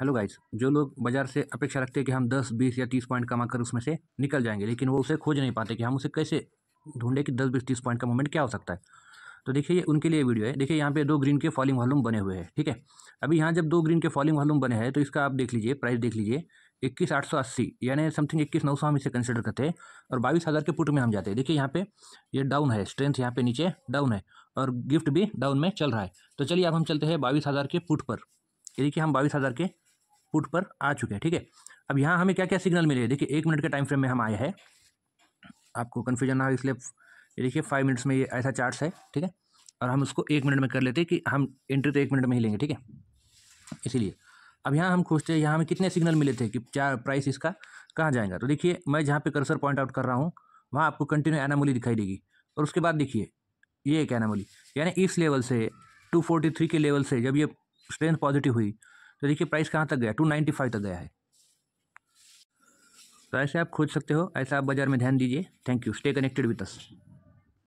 hello guys जो लोग बाजार से अपेक्षा रखते हैं कि हम 10, 20 या 30 पॉइंट कमा कर उसमें से निकल जाएंगे लेकिन वो उसे खोज नहीं पाते कि हम उसे कैसे ढूंढे कि 10, 20, 30 पॉइंट का मोमेंट क्या हो सकता है तो देखिए ये उनके लिए वीडियो है देखिए यहाँ पे दो ग्रीन के फॉलिंग वॉलूम बने हुए हैं ठीक है अभी यहाँ जब दो ग्रीन के फॉलिंग वालूम बने हैं तो इसका आप देख लीजिए प्राइस देख लीजिए इक्कीस आठ सौ अस्सी यानी समथिंग इक्कीस नौ सौ हम इसे कंसिडर करते हैं और बाईस हज़ार के पुट में हम जाते हैं देखिए यहाँ पे ये डाउन है स्ट्रेंथ यहाँ पे नीचे डाउन है और गिफ्ट भी डाउन में चल रहा है तो चलिए अब हम चलते हैं बाईस हज़ार के पुट पर ये देखिए हम बाईस हज़ार के पुट पर आ चुके हैं ठीक है अब यहाँ हमें क्या क्या सिग्नल मिले देखिए एक मिनट के टाइम फ्रेम में हम आए हैं आपको कन्फ्यूजन ना हो इसलिए देखिए फाइव मिनट्स में ये ऐसा चार्ट्स है ठीक है और हम उसको एक मिनट में कर लेते हैं कि हम एंट्री तो एक मिनट में ही लेंगे ठीक है इसीलिए अब यहाँ हम खोजते हैं यहाँ हमें कितने सिग्नल मिले थे कि चार प्राइस इसका कहाँ जाएगा तो देखिए मैं जहाँ पे कर्सर पॉइंट आउट कर रहा हूँ वहाँ आपको कंटिन्यू एनामोली दिखाई देगी और उसके बाद देखिए ये एक एनामोली यानी इस लेवल से टू के लेवल से जब ये स्ट्रेंथ पॉजिटिव हुई तो देखिए प्राइस कहाँ तक गया टू नाइन्टी फाइव तक गया है तो ऐसे आप खोज सकते हो ऐसा आप बाजार में ध्यान दीजिए thank you stay connected with us